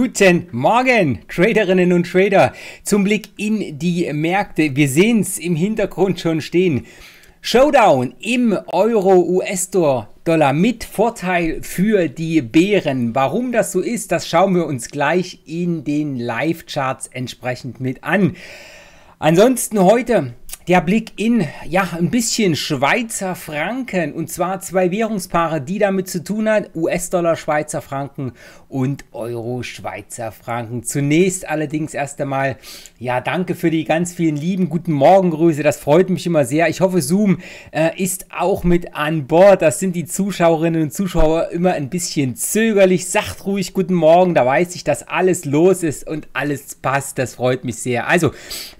Guten Morgen, Traderinnen und Trader, zum Blick in die Märkte. Wir sehen es im Hintergrund schon stehen. Showdown im Euro-US-Dollar mit Vorteil für die Bären. Warum das so ist, das schauen wir uns gleich in den Live-Charts entsprechend mit an. Ansonsten heute der Blick in, ja, ein bisschen Schweizer Franken und zwar zwei Währungspaare, die damit zu tun haben, US-Dollar Schweizer Franken und Euro Schweizer Franken. Zunächst allerdings erst einmal, ja, danke für die ganz vielen lieben guten Morgengrüße, das freut mich immer sehr. Ich hoffe, Zoom äh, ist auch mit an Bord, das sind die Zuschauerinnen und Zuschauer immer ein bisschen zögerlich. Sagt ruhig guten Morgen, da weiß ich, dass alles los ist und alles passt, das freut mich sehr. Also,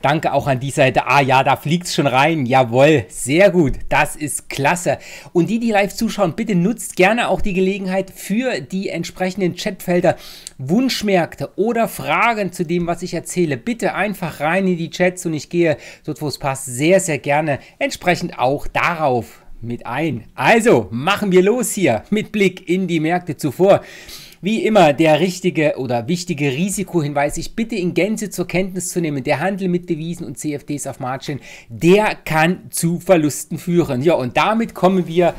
danke auch an die Seite. Ah ja, da fliegt fliegt's schon rein. Jawohl, sehr gut. Das ist klasse. Und die, die live zuschauen, bitte nutzt gerne auch die Gelegenheit für die entsprechenden Chatfelder Wunschmärkte oder Fragen zu dem, was ich erzähle. Bitte einfach rein in die Chats und ich gehe dort, wo es passt, sehr, sehr gerne entsprechend auch darauf mit ein. Also machen wir los hier mit Blick in die Märkte zuvor. Wie immer der richtige oder wichtige Risikohinweis. Ich bitte in Gänze zur Kenntnis zu nehmen, der Handel mit Devisen und CFDs auf Margin, der kann zu Verlusten führen. Ja, und damit kommen wir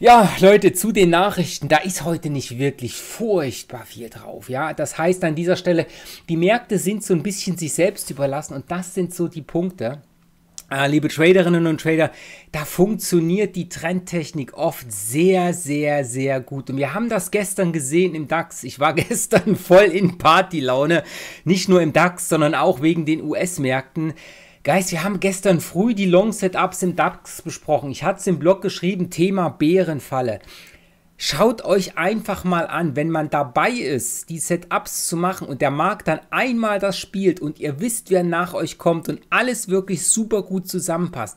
ja, Leute, zu den Nachrichten, da ist heute nicht wirklich furchtbar viel drauf, ja. Das heißt an dieser Stelle, die Märkte sind so ein bisschen sich selbst überlassen und das sind so die Punkte, Ah, liebe Traderinnen und Trader, da funktioniert die Trendtechnik oft sehr, sehr, sehr gut. Und wir haben das gestern gesehen im DAX. Ich war gestern voll in Partylaune. Nicht nur im DAX, sondern auch wegen den US-Märkten. Guys, wir haben gestern früh die Long-Setups im DAX besprochen. Ich hatte es im Blog geschrieben, Thema Bärenfalle. Schaut euch einfach mal an, wenn man dabei ist, die Setups zu machen und der Markt dann einmal das spielt und ihr wisst, wer nach euch kommt und alles wirklich super gut zusammenpasst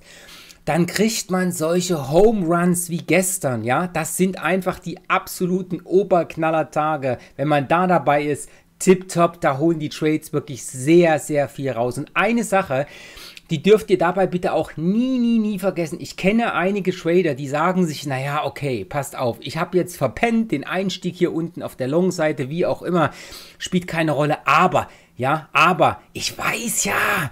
dann kriegt man solche Home Runs wie gestern, ja? Das sind einfach die absoluten Oberknallertage. Wenn man da dabei ist, tipptopp. Da holen die Trades wirklich sehr, sehr viel raus. Und eine Sache, die dürft ihr dabei bitte auch nie, nie, nie vergessen. Ich kenne einige Trader, die sagen sich, naja, okay, passt auf, ich habe jetzt verpennt, den Einstieg hier unten auf der Long-Seite, wie auch immer, spielt keine Rolle, aber, ja, aber, ich weiß ja,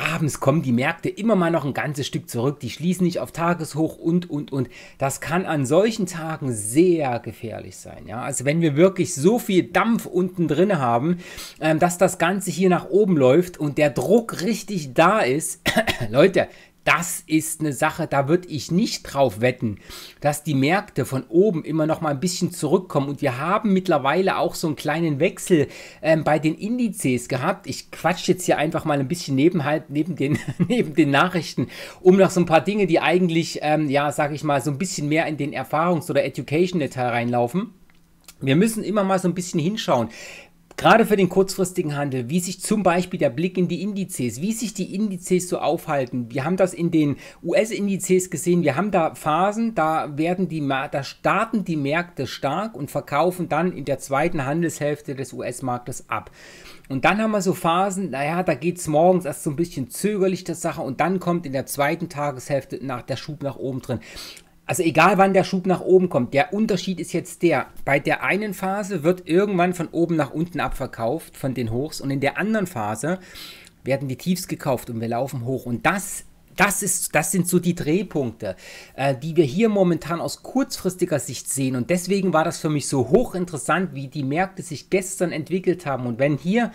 abends kommen die Märkte immer mal noch ein ganzes Stück zurück, die schließen nicht auf Tageshoch und, und, und. Das kann an solchen Tagen sehr gefährlich sein. Ja? Also wenn wir wirklich so viel Dampf unten drin haben, ähm, dass das Ganze hier nach oben läuft und der Druck richtig da ist, Leute, das ist eine Sache, da würde ich nicht drauf wetten, dass die Märkte von oben immer noch mal ein bisschen zurückkommen. Und wir haben mittlerweile auch so einen kleinen Wechsel ähm, bei den Indizes gehabt. Ich quatsche jetzt hier einfach mal ein bisschen neben, halt, neben, den, neben den Nachrichten, um noch so ein paar Dinge, die eigentlich, ähm, ja, sag ich mal, so ein bisschen mehr in den Erfahrungs- oder Education-Detail reinlaufen. Wir müssen immer mal so ein bisschen hinschauen. Gerade für den kurzfristigen Handel, wie sich zum Beispiel der Blick in die Indizes, wie sich die Indizes so aufhalten. Wir haben das in den US-Indizes gesehen. Wir haben da Phasen, da werden die, da starten die Märkte stark und verkaufen dann in der zweiten Handelshälfte des US-Marktes ab. Und dann haben wir so Phasen, naja, da geht es morgens erst so ein bisschen zögerlich das Sache und dann kommt in der zweiten Tageshälfte nach der Schub nach oben drin. Also egal wann der Schub nach oben kommt, der Unterschied ist jetzt der, bei der einen Phase wird irgendwann von oben nach unten abverkauft von den Hochs und in der anderen Phase werden die Tiefs gekauft und wir laufen hoch und das das, ist, das sind so die Drehpunkte, äh, die wir hier momentan aus kurzfristiger Sicht sehen. Und deswegen war das für mich so hochinteressant, wie die Märkte sich gestern entwickelt haben. Und wenn hier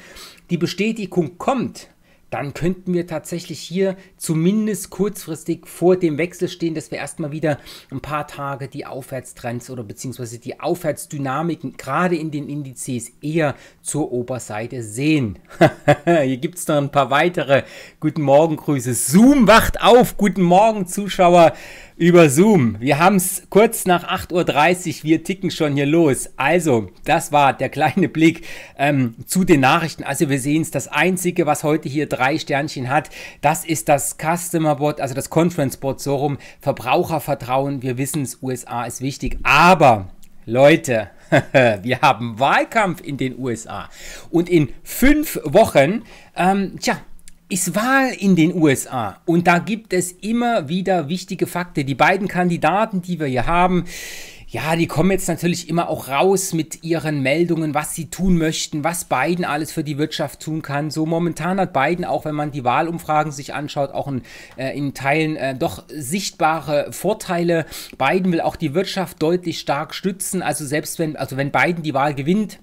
die Bestätigung kommt, dann könnten wir tatsächlich hier zumindest kurzfristig vor dem Wechsel stehen, dass wir erstmal wieder ein paar Tage die Aufwärtstrends oder beziehungsweise die Aufwärtsdynamiken gerade in den Indizes eher zur Oberseite sehen. hier gibt es noch ein paar weitere Guten Morgen Grüße. Zoom wacht auf. Guten Morgen Zuschauer über Zoom. Wir haben es kurz nach 8.30 Uhr, wir ticken schon hier los. Also, das war der kleine Blick ähm, zu den Nachrichten. Also wir sehen es, das Einzige, was heute hier drei Sternchen hat, das ist das Customer Board, also das Conference Board, so rum, Verbrauchervertrauen. Wir wissen es, USA ist wichtig, aber Leute, wir haben Wahlkampf in den USA. Und in fünf Wochen, ähm, tja, ist Wahl in den USA und da gibt es immer wieder wichtige Fakten. Die beiden Kandidaten, die wir hier haben, ja, die kommen jetzt natürlich immer auch raus mit ihren Meldungen, was sie tun möchten, was Biden alles für die Wirtschaft tun kann. So momentan hat Biden, auch wenn man die Wahlumfragen sich anschaut, auch in, äh, in Teilen äh, doch sichtbare Vorteile. Biden will auch die Wirtschaft deutlich stark stützen. Also selbst wenn, also wenn Biden die Wahl gewinnt,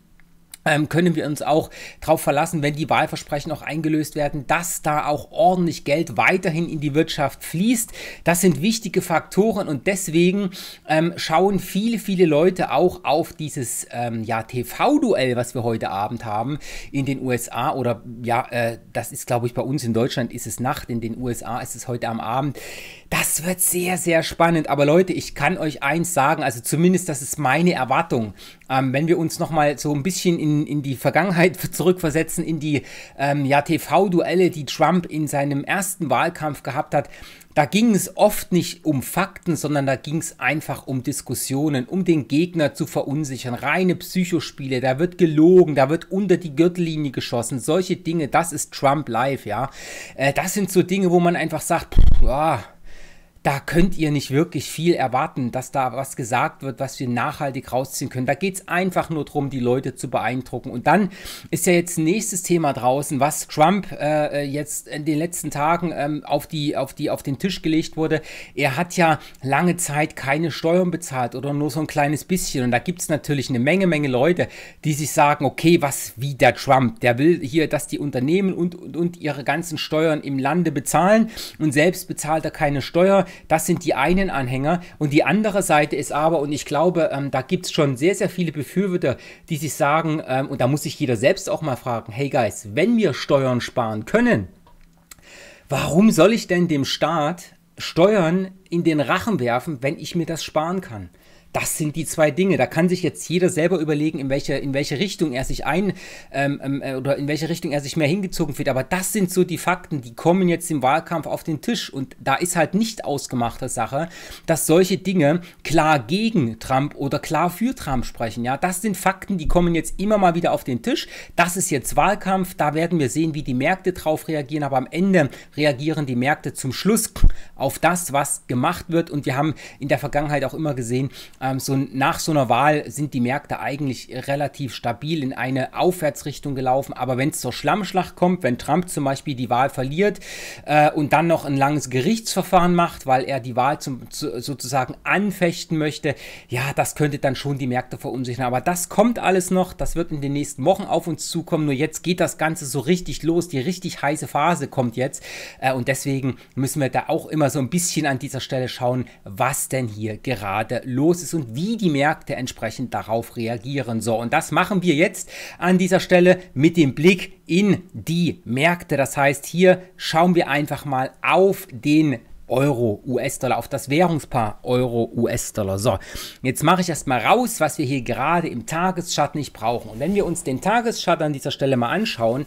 ähm, können wir uns auch darauf verlassen, wenn die Wahlversprechen auch eingelöst werden, dass da auch ordentlich Geld weiterhin in die Wirtschaft fließt. Das sind wichtige Faktoren und deswegen ähm, schauen viele, viele Leute auch auf dieses ähm, ja, TV-Duell, was wir heute Abend haben in den USA oder ja, äh, das ist, glaube ich, bei uns in Deutschland ist es Nacht, in den USA ist es heute am Abend. Das wird sehr, sehr spannend. Aber Leute, ich kann euch eins sagen, also zumindest das ist meine Erwartung. Ähm, wenn wir uns nochmal so ein bisschen in, in die Vergangenheit zurückversetzen, in die ähm, ja, TV-Duelle, die Trump in seinem ersten Wahlkampf gehabt hat, da ging es oft nicht um Fakten, sondern da ging es einfach um Diskussionen, um den Gegner zu verunsichern, reine Psychospiele, da wird gelogen, da wird unter die Gürtellinie geschossen, solche Dinge, das ist Trump live, ja. Äh, das sind so Dinge, wo man einfach sagt, pff, ja, da könnt ihr nicht wirklich viel erwarten, dass da was gesagt wird, was wir nachhaltig rausziehen können. Da geht es einfach nur darum, die Leute zu beeindrucken. Und dann ist ja jetzt nächstes Thema draußen, was Trump äh, äh, jetzt in den letzten Tagen ähm, auf, die, auf, die, auf den Tisch gelegt wurde. Er hat ja lange Zeit keine Steuern bezahlt oder nur so ein kleines bisschen. Und da gibt es natürlich eine Menge, Menge Leute, die sich sagen, okay, was wie der Trump, der will hier, dass die Unternehmen und, und, und ihre ganzen Steuern im Lande bezahlen und selbst bezahlt er keine Steuern. Das sind die einen Anhänger. Und die andere Seite ist aber, und ich glaube, ähm, da gibt es schon sehr, sehr viele Befürworter, die sich sagen, ähm, und da muss sich jeder selbst auch mal fragen, hey Guys, wenn wir Steuern sparen können, warum soll ich denn dem Staat Steuern in den Rachen werfen, wenn ich mir das sparen kann? Das sind die zwei Dinge. Da kann sich jetzt jeder selber überlegen, in welche, in welche Richtung er sich ein ähm, ähm, äh, oder in welche Richtung er sich mehr hingezogen fühlt. Aber das sind so die Fakten, die kommen jetzt im Wahlkampf auf den Tisch. Und da ist halt nicht ausgemachte Sache, dass solche Dinge klar gegen Trump oder klar für Trump sprechen. Ja, das sind Fakten, die kommen jetzt immer mal wieder auf den Tisch. Das ist jetzt Wahlkampf. Da werden wir sehen, wie die Märkte drauf reagieren. Aber am Ende reagieren die Märkte zum Schluss auf das, was gemacht wird. Und wir haben in der Vergangenheit auch immer gesehen, ähm, so nach so einer Wahl sind die Märkte eigentlich relativ stabil in eine Aufwärtsrichtung gelaufen. Aber wenn es zur Schlammschlacht kommt, wenn Trump zum Beispiel die Wahl verliert äh, und dann noch ein langes Gerichtsverfahren macht, weil er die Wahl zum, zu, sozusagen anfechten möchte, ja, das könnte dann schon die Märkte verunsichern. Aber das kommt alles noch, das wird in den nächsten Wochen auf uns zukommen. Nur jetzt geht das Ganze so richtig los, die richtig heiße Phase kommt jetzt. Äh, und deswegen müssen wir da auch immer so ein bisschen an dieser Stelle schauen, was denn hier gerade los ist ist und wie die Märkte entsprechend darauf reagieren. So, und das machen wir jetzt an dieser Stelle mit dem Blick in die Märkte. Das heißt, hier schauen wir einfach mal auf den Euro, US-Dollar, auf das Währungspaar Euro, US-Dollar. So, jetzt mache ich erstmal raus, was wir hier gerade im Tagesschatten nicht brauchen. Und wenn wir uns den Tagesschart an dieser Stelle mal anschauen,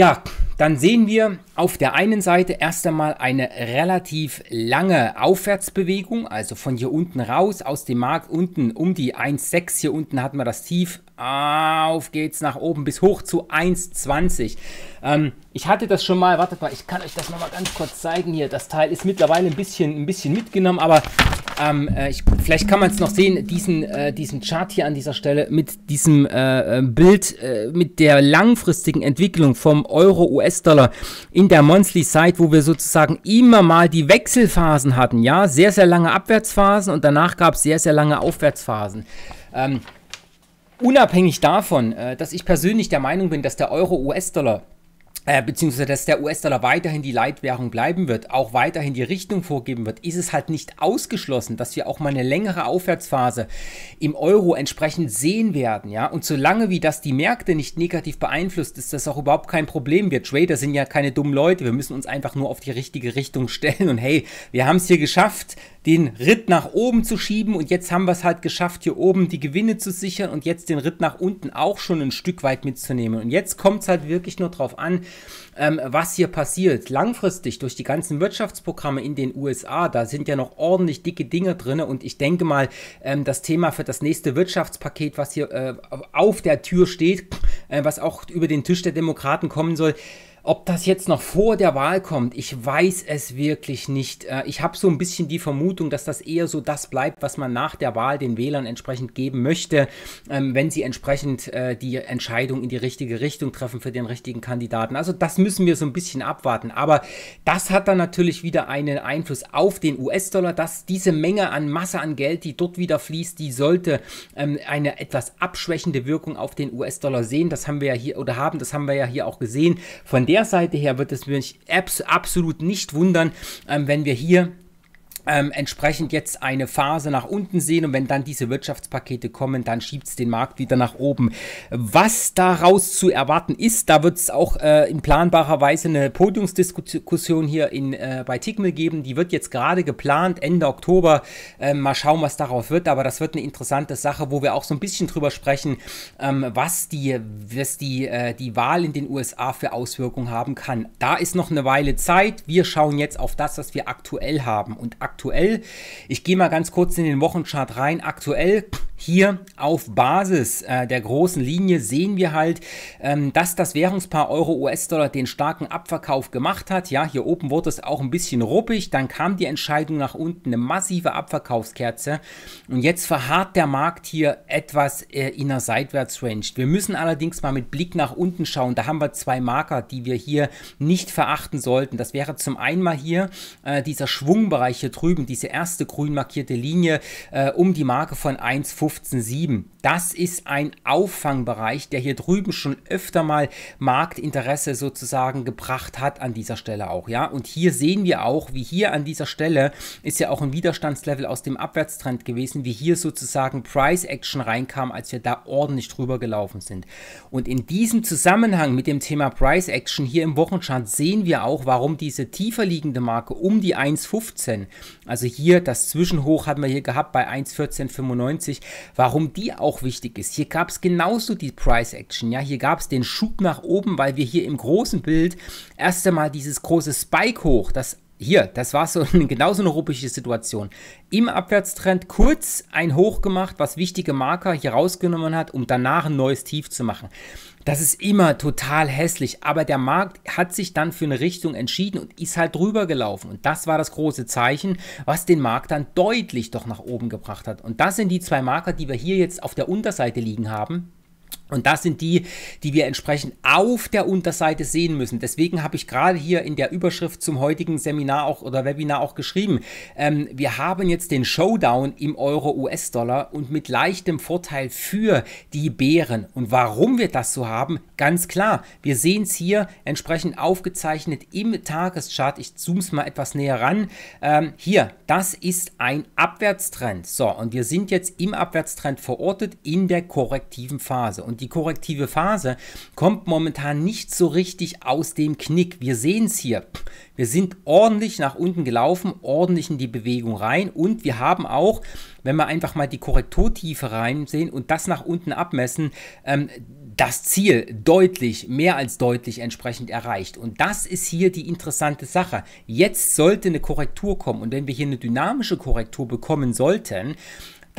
ja, dann sehen wir auf der einen Seite erst einmal eine relativ lange Aufwärtsbewegung, also von hier unten raus aus dem Markt unten um die 1,6. Hier unten hat man das Tief auf geht's nach oben bis hoch zu 1,20. Ähm, ich hatte das schon mal, wartet mal, ich kann euch das nochmal ganz kurz zeigen hier. Das Teil ist mittlerweile ein bisschen, ein bisschen mitgenommen, aber ähm, äh, ich, vielleicht kann man es noch sehen, diesen, äh, diesen Chart hier an dieser Stelle mit diesem äh, äh Bild, äh, mit der langfristigen Entwicklung vom Euro-US-Dollar in der Monthly Side, wo wir sozusagen immer mal die Wechselphasen hatten, ja, sehr, sehr lange Abwärtsphasen und danach gab es sehr, sehr lange Aufwärtsphasen. Ähm, unabhängig davon, äh, dass ich persönlich der Meinung bin, dass der Euro-US-Dollar äh, beziehungsweise dass der US-Dollar weiterhin die Leitwährung bleiben wird, auch weiterhin die Richtung vorgeben wird, ist es halt nicht ausgeschlossen, dass wir auch mal eine längere Aufwärtsphase im Euro entsprechend sehen werden, ja. Und solange wie das die Märkte nicht negativ beeinflusst, ist das auch überhaupt kein Problem. Wir Trader sind ja keine dummen Leute, wir müssen uns einfach nur auf die richtige Richtung stellen und hey, wir haben es hier geschafft den Ritt nach oben zu schieben und jetzt haben wir es halt geschafft, hier oben die Gewinne zu sichern und jetzt den Ritt nach unten auch schon ein Stück weit mitzunehmen. Und jetzt kommt es halt wirklich nur darauf an, ähm, was hier passiert. Langfristig durch die ganzen Wirtschaftsprogramme in den USA, da sind ja noch ordentlich dicke Dinge drin und ich denke mal, ähm, das Thema für das nächste Wirtschaftspaket, was hier äh, auf der Tür steht, äh, was auch über den Tisch der Demokraten kommen soll, ob das jetzt noch vor der Wahl kommt, ich weiß es wirklich nicht. Äh, ich habe so ein bisschen die Vermutung, dass das eher so das bleibt, was man nach der Wahl den Wählern entsprechend geben möchte, ähm, wenn sie entsprechend äh, die Entscheidung in die richtige Richtung treffen für den richtigen Kandidaten. Also das müssen wir so ein bisschen abwarten. Aber das hat dann natürlich wieder einen Einfluss auf den US-Dollar, dass diese Menge an Masse an Geld, die dort wieder fließt, die sollte ähm, eine etwas abschwächende Wirkung auf den US-Dollar sehen. Das haben wir ja hier oder haben, das haben wir ja hier auch gesehen. Von der Seite her wird es mich abs absolut nicht wundern, ähm, wenn wir hier ähm, entsprechend jetzt eine Phase nach unten sehen und wenn dann diese Wirtschaftspakete kommen, dann schiebt es den Markt wieder nach oben. Was daraus zu erwarten ist, da wird es auch äh, in planbarer Weise eine Podiumsdiskussion hier in, äh, bei Tickmill geben. Die wird jetzt gerade geplant, Ende Oktober. Ähm, mal schauen, was darauf wird, aber das wird eine interessante Sache, wo wir auch so ein bisschen drüber sprechen, ähm, was die, was die, äh, die Wahl in den USA für Auswirkungen haben kann. Da ist noch eine Weile Zeit. Wir schauen jetzt auf das, was wir aktuell haben und aktuell aktuell. Ich gehe mal ganz kurz in den Wochenchart rein. Aktuell hier auf Basis äh, der großen Linie sehen wir halt, ähm, dass das Währungspaar Euro-US-Dollar den starken Abverkauf gemacht hat. Ja, hier oben wurde es auch ein bisschen ruppig. Dann kam die Entscheidung nach unten, eine massive Abverkaufskerze. Und jetzt verharrt der Markt hier etwas äh, in der Seitwärtsrange. Wir müssen allerdings mal mit Blick nach unten schauen. Da haben wir zwei Marker, die wir hier nicht verachten sollten. Das wäre zum einen mal hier äh, dieser Schwungbereich hier drüben, diese erste grün markierte Linie äh, um die Marke von 1,5. 15,7. Das ist ein Auffangbereich, der hier drüben schon öfter mal Marktinteresse sozusagen gebracht hat an dieser Stelle auch, ja. Und hier sehen wir auch, wie hier an dieser Stelle ist ja auch ein Widerstandslevel aus dem Abwärtstrend gewesen, wie hier sozusagen Price Action reinkam, als wir da ordentlich drüber gelaufen sind. Und in diesem Zusammenhang mit dem Thema Price Action hier im Wochenchart sehen wir auch, warum diese tiefer liegende Marke um die 1,15, also hier das Zwischenhoch hatten wir hier gehabt bei 1,1495, warum die auch wichtig ist. Hier gab es genauso die Price Action, ja, hier gab es den Schub nach oben, weil wir hier im großen Bild erst einmal dieses große Spike hoch, das hier, das war so genau so eine ruppige Situation. Im Abwärtstrend kurz ein Hoch gemacht, was wichtige Marker hier rausgenommen hat, um danach ein neues Tief zu machen. Das ist immer total hässlich, aber der Markt hat sich dann für eine Richtung entschieden und ist halt drüber gelaufen. Und das war das große Zeichen, was den Markt dann deutlich doch nach oben gebracht hat. Und das sind die zwei Marker, die wir hier jetzt auf der Unterseite liegen haben. Und das sind die, die wir entsprechend auf der Unterseite sehen müssen. Deswegen habe ich gerade hier in der Überschrift zum heutigen Seminar auch oder Webinar auch geschrieben, ähm, wir haben jetzt den Showdown im Euro-US-Dollar und mit leichtem Vorteil für die Bären. Und warum wir das so haben, ganz klar. Wir sehen es hier entsprechend aufgezeichnet im Tageschart. Ich zoome es mal etwas näher ran. Ähm, hier, das ist ein Abwärtstrend. So, und wir sind jetzt im Abwärtstrend verortet in der korrektiven Phase. Und die korrektive Phase kommt momentan nicht so richtig aus dem Knick. Wir sehen es hier. Wir sind ordentlich nach unten gelaufen, ordentlich in die Bewegung rein und wir haben auch, wenn wir einfach mal die Korrekturtiefe reinsehen und das nach unten abmessen, ähm, das Ziel deutlich, mehr als deutlich entsprechend erreicht. Und das ist hier die interessante Sache. Jetzt sollte eine Korrektur kommen und wenn wir hier eine dynamische Korrektur bekommen sollten,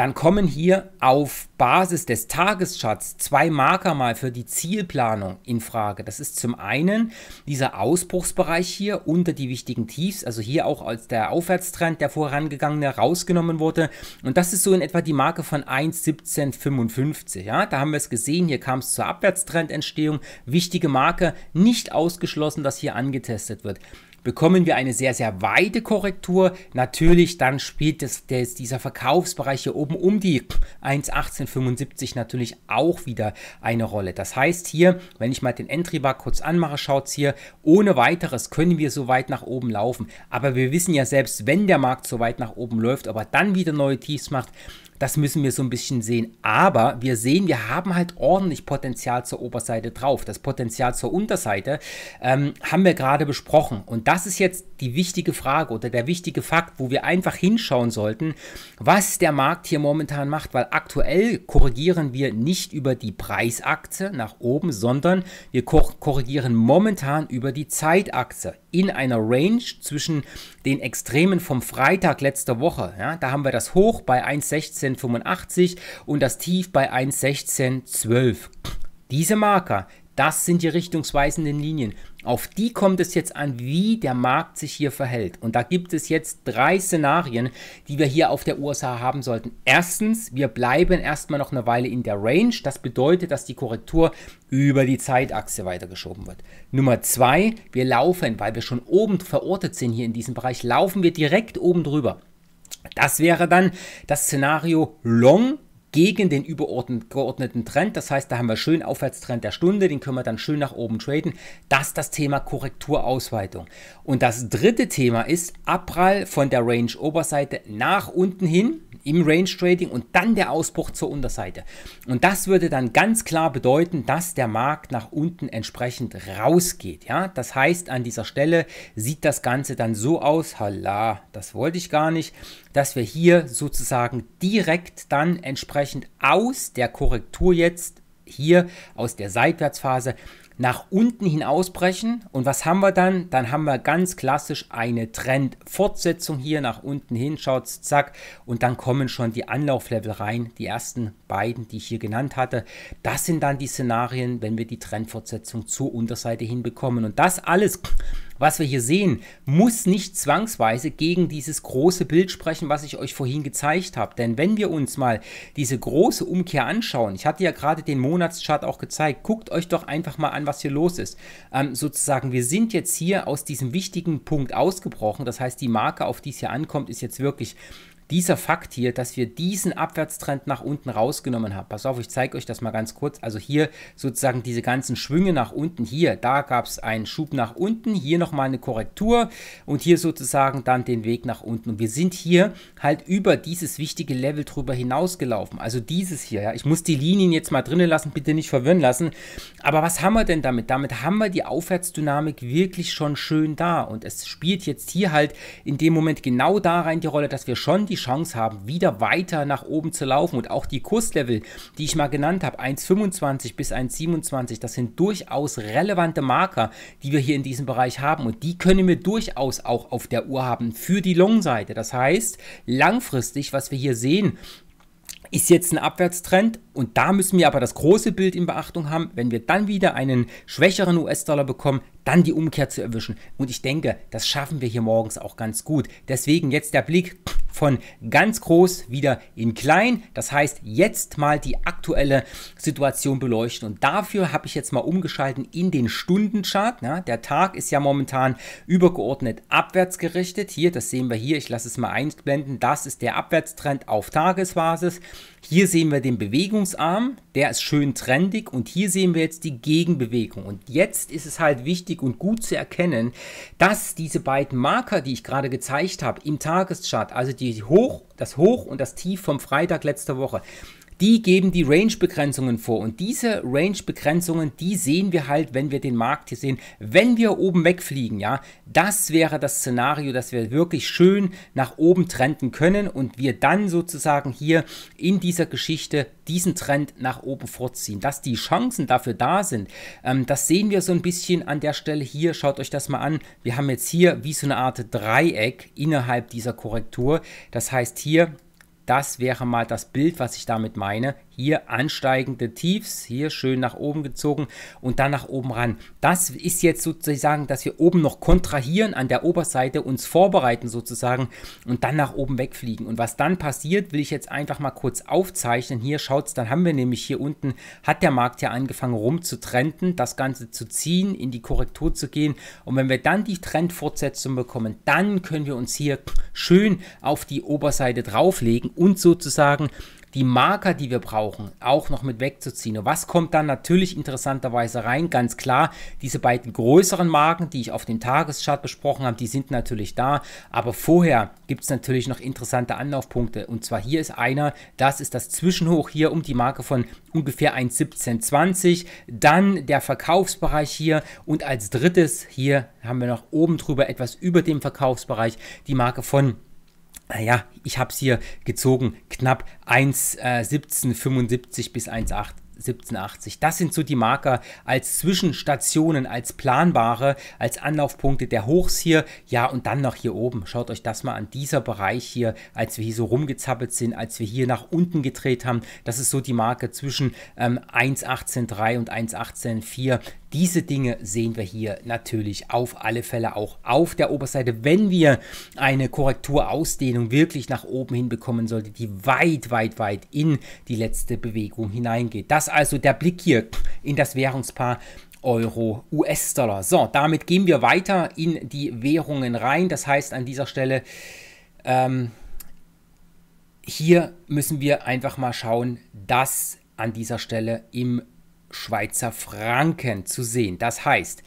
dann kommen hier auf Basis des Tagesschatz zwei Marker mal für die Zielplanung in Frage. Das ist zum einen dieser Ausbruchsbereich hier unter die wichtigen Tiefs, also hier auch als der Aufwärtstrend, der vorangegangene, rausgenommen wurde. Und das ist so in etwa die Marke von 1,1755. Ja, da haben wir es gesehen, hier kam es zur Abwärtstrendentstehung. Wichtige Marke, nicht ausgeschlossen, dass hier angetestet wird. Bekommen wir eine sehr, sehr weite Korrektur, natürlich dann spielt das, das, dieser Verkaufsbereich hier oben um die 1,1875 natürlich auch wieder eine Rolle. Das heißt hier, wenn ich mal den Entry Bar kurz anmache, schaut es hier, ohne weiteres können wir so weit nach oben laufen. Aber wir wissen ja selbst, wenn der Markt so weit nach oben läuft, aber dann wieder neue Tiefs macht, das müssen wir so ein bisschen sehen. Aber wir sehen, wir haben halt ordentlich Potenzial zur Oberseite drauf. Das Potenzial zur Unterseite ähm, haben wir gerade besprochen. Und das ist jetzt die wichtige Frage oder der wichtige Fakt, wo wir einfach hinschauen sollten, was der Markt hier momentan macht. Weil aktuell korrigieren wir nicht über die Preisachse nach oben, sondern wir korrigieren momentan über die Zeitachse in einer Range zwischen den Extremen vom Freitag letzter Woche. Ja, da haben wir das Hoch bei 1,1685 und das Tief bei 1,1612. Diese Marker, das sind die richtungsweisenden Linien. Auf die kommt es jetzt an, wie der Markt sich hier verhält. Und da gibt es jetzt drei Szenarien, die wir hier auf der USA haben sollten. Erstens, wir bleiben erstmal noch eine Weile in der Range. Das bedeutet, dass die Korrektur über die Zeitachse weitergeschoben wird. Nummer zwei, wir laufen, weil wir schon oben verortet sind hier in diesem Bereich, laufen wir direkt oben drüber. Das wäre dann das Szenario Long gegen den übergeordneten Trend. Das heißt, da haben wir schön Aufwärtstrend der Stunde, den können wir dann schön nach oben traden. Das ist das Thema Korrekturausweitung. Und das dritte Thema ist Abprall von der Range-Oberseite nach unten hin im Range Trading und dann der Ausbruch zur Unterseite. Und das würde dann ganz klar bedeuten, dass der Markt nach unten entsprechend rausgeht. Ja, das heißt, an dieser Stelle sieht das Ganze dann so aus, Halla, das wollte ich gar nicht dass wir hier sozusagen direkt dann entsprechend aus der Korrektur jetzt hier aus der Seitwärtsphase nach unten hin ausbrechen. Und was haben wir dann? Dann haben wir ganz klassisch eine Trendfortsetzung hier nach unten hin, schaut, zack, und dann kommen schon die Anlauflevel rein. Die ersten beiden, die ich hier genannt hatte, das sind dann die Szenarien, wenn wir die Trendfortsetzung zur Unterseite hinbekommen. Und das alles was wir hier sehen, muss nicht zwangsweise gegen dieses große Bild sprechen, was ich euch vorhin gezeigt habe. Denn wenn wir uns mal diese große Umkehr anschauen, ich hatte ja gerade den Monatschart auch gezeigt, guckt euch doch einfach mal an, was hier los ist. Ähm, sozusagen, wir sind jetzt hier aus diesem wichtigen Punkt ausgebrochen. Das heißt, die Marke, auf die es hier ankommt, ist jetzt wirklich dieser Fakt hier, dass wir diesen Abwärtstrend nach unten rausgenommen haben. Pass auf, ich zeige euch das mal ganz kurz. Also hier sozusagen diese ganzen Schwünge nach unten. Hier, da gab es einen Schub nach unten, hier nochmal eine Korrektur und hier sozusagen dann den Weg nach unten. Und wir sind hier halt über dieses wichtige Level drüber hinausgelaufen. Also dieses hier, ja. Ich muss die Linien jetzt mal drinnen lassen, bitte nicht verwirren lassen. Aber was haben wir denn damit? Damit haben wir die Aufwärtsdynamik wirklich schon schön da. Und es spielt jetzt hier halt in dem Moment genau da rein die Rolle, dass wir schon die Chance haben, wieder weiter nach oben zu laufen. Und auch die Kurslevel, die ich mal genannt habe, 1,25 bis 1,27, das sind durchaus relevante Marker, die wir hier in diesem Bereich haben. Und die können wir durchaus auch auf der Uhr haben für die Long-Seite. Das heißt, langfristig, was wir hier sehen, ist jetzt ein Abwärtstrend und da müssen wir aber das große Bild in Beachtung haben, wenn wir dann wieder einen schwächeren US-Dollar bekommen, dann die Umkehr zu erwischen. Und ich denke, das schaffen wir hier morgens auch ganz gut. Deswegen jetzt der Blick von ganz groß wieder in klein. Das heißt, jetzt mal die aktuelle Situation beleuchten. Und dafür habe ich jetzt mal umgeschalten in den Stundenchart. Na, der Tag ist ja momentan übergeordnet abwärts gerichtet. Hier, das sehen wir hier. Ich lasse es mal einblenden. Das ist der Abwärtstrend auf Tagesbasis. Hier sehen wir den Bewegungsarm, der ist schön trendig und hier sehen wir jetzt die Gegenbewegung. Und jetzt ist es halt wichtig und gut zu erkennen, dass diese beiden Marker, die ich gerade gezeigt habe, im Tageschart, also die Hoch, das Hoch und das Tief vom Freitag letzter Woche, die geben die Range-Begrenzungen vor. Und diese Range-Begrenzungen, die sehen wir halt, wenn wir den Markt hier sehen. Wenn wir oben wegfliegen, ja, das wäre das Szenario, dass wir wirklich schön nach oben trenden können und wir dann sozusagen hier in dieser Geschichte diesen Trend nach oben fortziehen. Dass die Chancen dafür da sind, ähm, das sehen wir so ein bisschen an der Stelle hier. Schaut euch das mal an. Wir haben jetzt hier wie so eine Art Dreieck innerhalb dieser Korrektur. Das heißt hier das wäre mal das Bild, was ich damit meine. Hier ansteigende Tiefs, hier schön nach oben gezogen und dann nach oben ran. Das ist jetzt sozusagen, dass wir oben noch kontrahieren an der Oberseite, uns vorbereiten sozusagen und dann nach oben wegfliegen. Und was dann passiert, will ich jetzt einfach mal kurz aufzeichnen. Hier schaut es, dann haben wir nämlich hier unten, hat der Markt ja angefangen rumzutrenden, das Ganze zu ziehen, in die Korrektur zu gehen. Und wenn wir dann die Trendfortsetzung bekommen, dann können wir uns hier schön auf die Oberseite drauflegen und sozusagen die Marker, die wir brauchen, auch noch mit wegzuziehen. Und was kommt dann natürlich interessanterweise rein? Ganz klar, diese beiden größeren Marken, die ich auf dem Tageschart besprochen habe, die sind natürlich da. Aber vorher gibt es natürlich noch interessante Anlaufpunkte. Und zwar hier ist einer, das ist das Zwischenhoch hier um die Marke von ungefähr 1,1720. Dann der Verkaufsbereich hier. Und als drittes hier haben wir noch oben drüber etwas über dem Verkaufsbereich die Marke von naja, ich habe es hier gezogen, knapp 1,1775 äh, bis 1,8. 1780. Das sind so die Marker als Zwischenstationen, als planbare, als Anlaufpunkte der Hochs hier. Ja, und dann noch hier oben. Schaut euch das mal an. Dieser Bereich hier, als wir hier so rumgezappelt sind, als wir hier nach unten gedreht haben, das ist so die Marke zwischen ähm, 1.18.3 und 1.18.4. Diese Dinge sehen wir hier natürlich auf alle Fälle auch auf der Oberseite, wenn wir eine Korrekturausdehnung wirklich nach oben hinbekommen sollten, die weit, weit, weit in die letzte Bewegung hineingeht. Das also der Blick hier in das Währungspaar Euro, US-Dollar. So, damit gehen wir weiter in die Währungen rein. Das heißt an dieser Stelle, ähm, hier müssen wir einfach mal schauen, dass an dieser Stelle im Schweizer Franken zu sehen. Das heißt,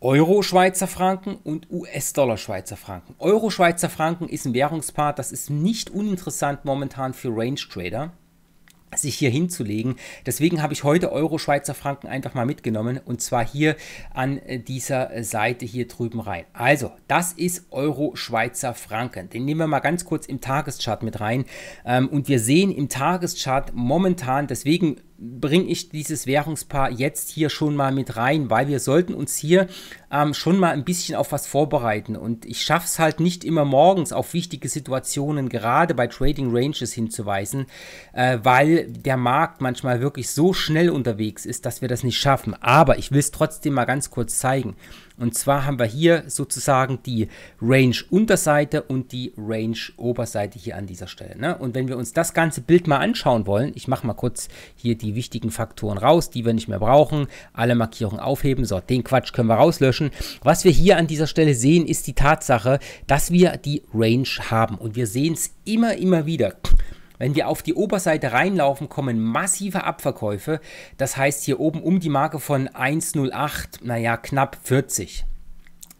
Euro Schweizer Franken und US-Dollar Schweizer Franken. Euro Schweizer Franken ist ein Währungspaar, das ist nicht uninteressant momentan für Range Trader sich hier hinzulegen. Deswegen habe ich heute Euro Schweizer Franken einfach mal mitgenommen und zwar hier an äh, dieser äh, Seite hier drüben rein. Also, das ist Euro Schweizer Franken. Den nehmen wir mal ganz kurz im Tageschart mit rein ähm, und wir sehen im Tageschart momentan, deswegen bringe ich dieses Währungspaar jetzt hier schon mal mit rein, weil wir sollten uns hier ähm, schon mal ein bisschen auf was vorbereiten. Und ich schaffe es halt nicht immer morgens auf wichtige Situationen, gerade bei Trading Ranges hinzuweisen, äh, weil der Markt manchmal wirklich so schnell unterwegs ist, dass wir das nicht schaffen. Aber ich will es trotzdem mal ganz kurz zeigen. Und zwar haben wir hier sozusagen die Range-Unterseite und die Range-Oberseite hier an dieser Stelle. Ne? Und wenn wir uns das ganze Bild mal anschauen wollen, ich mache mal kurz hier die wichtigen Faktoren raus, die wir nicht mehr brauchen, alle Markierungen aufheben, so, den Quatsch können wir rauslöschen. Was wir hier an dieser Stelle sehen, ist die Tatsache, dass wir die Range haben und wir sehen es immer, immer wieder. Wenn wir auf die Oberseite reinlaufen, kommen massive Abverkäufe. Das heißt hier oben um die Marke von 1,08, naja, knapp 40.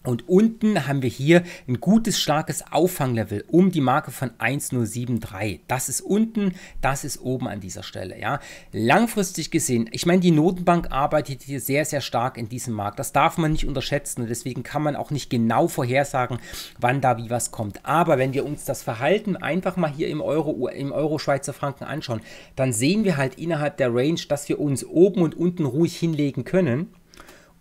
Und unten haben wir hier ein gutes, starkes Auffanglevel um die Marke von 1073. Das ist unten, das ist oben an dieser Stelle. Ja. Langfristig gesehen, ich meine, die Notenbank arbeitet hier sehr, sehr stark in diesem Markt. Das darf man nicht unterschätzen und deswegen kann man auch nicht genau vorhersagen, wann da wie was kommt. Aber wenn wir uns das Verhalten einfach mal hier im Euro, im Euro Schweizer Franken anschauen, dann sehen wir halt innerhalb der Range, dass wir uns oben und unten ruhig hinlegen können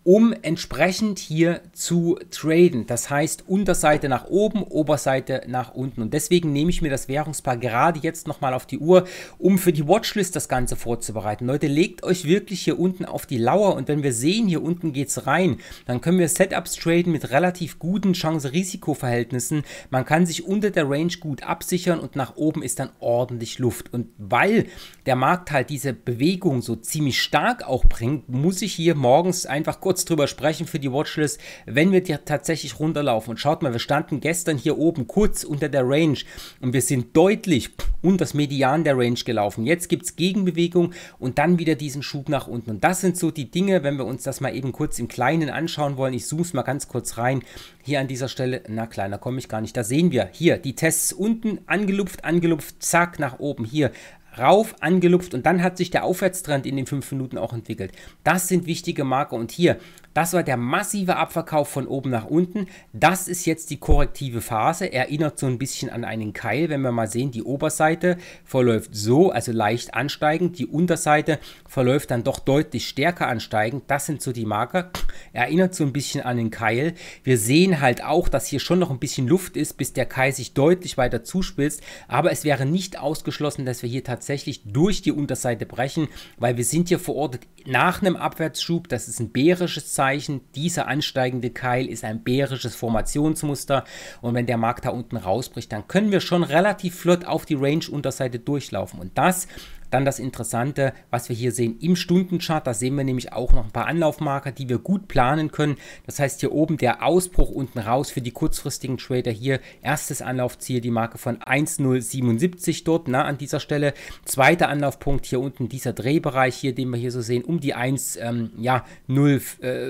um entsprechend hier zu traden. Das heißt, Unterseite nach oben, Oberseite nach unten. Und deswegen nehme ich mir das Währungspaar gerade jetzt nochmal auf die Uhr, um für die Watchlist das Ganze vorzubereiten. Leute, legt euch wirklich hier unten auf die Lauer und wenn wir sehen, hier unten geht es rein, dann können wir Setups traden mit relativ guten Chance-Risiko-Verhältnissen. Man kann sich unter der Range gut absichern und nach oben ist dann ordentlich Luft. Und weil der Markt halt diese Bewegung so ziemlich stark auch bringt, muss ich hier morgens einfach kurz kurz drüber sprechen für die Watchlist, wenn wir die tatsächlich runterlaufen. Und schaut mal, wir standen gestern hier oben kurz unter der Range und wir sind deutlich unter das Median der Range gelaufen. Jetzt gibt es Gegenbewegung und dann wieder diesen Schub nach unten. Und das sind so die Dinge, wenn wir uns das mal eben kurz im Kleinen anschauen wollen. Ich zoome es mal ganz kurz rein. Hier an dieser Stelle, na kleiner komme ich gar nicht. Da sehen wir hier die Tests unten angelupft, angelupft, zack nach oben. Hier rauf, angelupft und dann hat sich der Aufwärtstrend in den fünf Minuten auch entwickelt. Das sind wichtige Marker und hier das war der massive Abverkauf von oben nach unten. Das ist jetzt die korrektive Phase. Erinnert so ein bisschen an einen Keil. Wenn wir mal sehen, die Oberseite verläuft so, also leicht ansteigend. Die Unterseite verläuft dann doch deutlich stärker ansteigend. Das sind so die Marker. Erinnert so ein bisschen an den Keil. Wir sehen halt auch, dass hier schon noch ein bisschen Luft ist, bis der Keil sich deutlich weiter zuspitzt. Aber es wäre nicht ausgeschlossen, dass wir hier tatsächlich durch die Unterseite brechen, weil wir sind hier verortet nach einem Abwärtsschub. Das ist ein bärisches Zeichen. Anzeichen, dieser ansteigende Keil ist ein bärisches Formationsmuster und wenn der Markt da unten rausbricht, dann können wir schon relativ flott auf die Range-Unterseite durchlaufen und das dann das Interessante, was wir hier sehen im Stundenchart, da sehen wir nämlich auch noch ein paar Anlaufmarker, die wir gut planen können. Das heißt hier oben der Ausbruch unten raus für die kurzfristigen Trader hier. Erstes Anlaufziel, die Marke von 1,077 dort na, an dieser Stelle. Zweiter Anlaufpunkt hier unten, dieser Drehbereich hier, den wir hier so sehen, um die 1, ähm, ja, 0, äh,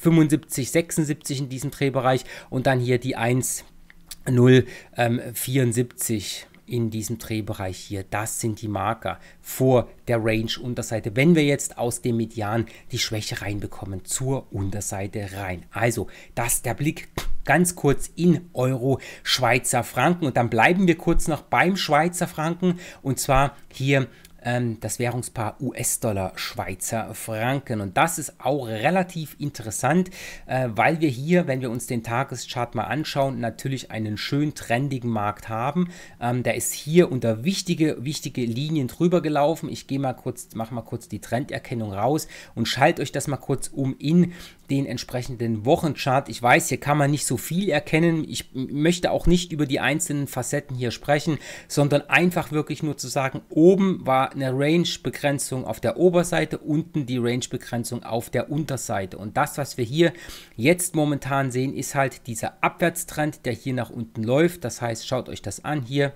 75, 76 in diesem Drehbereich und dann hier die 1,074. ähm, in diesem Drehbereich hier. Das sind die Marker vor der Range-Unterseite, wenn wir jetzt aus dem Median die Schwäche reinbekommen zur Unterseite rein. Also, das der Blick ganz kurz in Euro Schweizer Franken und dann bleiben wir kurz noch beim Schweizer Franken und zwar hier ähm, das Währungspaar US-Dollar, Schweizer Franken. Und das ist auch relativ interessant, äh, weil wir hier, wenn wir uns den Tageschart mal anschauen, natürlich einen schön trendigen Markt haben. Ähm, der ist hier unter wichtige, wichtige Linien drüber gelaufen. Ich gehe mal kurz, mache mal kurz die Trenderkennung raus und schalte euch das mal kurz um in den entsprechenden Wochenchart. Ich weiß, hier kann man nicht so viel erkennen. Ich möchte auch nicht über die einzelnen Facetten hier sprechen, sondern einfach wirklich nur zu sagen, oben war eine Range-Begrenzung auf der Oberseite, unten die Range-Begrenzung auf der Unterseite. Und das, was wir hier jetzt momentan sehen, ist halt dieser Abwärtstrend, der hier nach unten läuft. Das heißt, schaut euch das an hier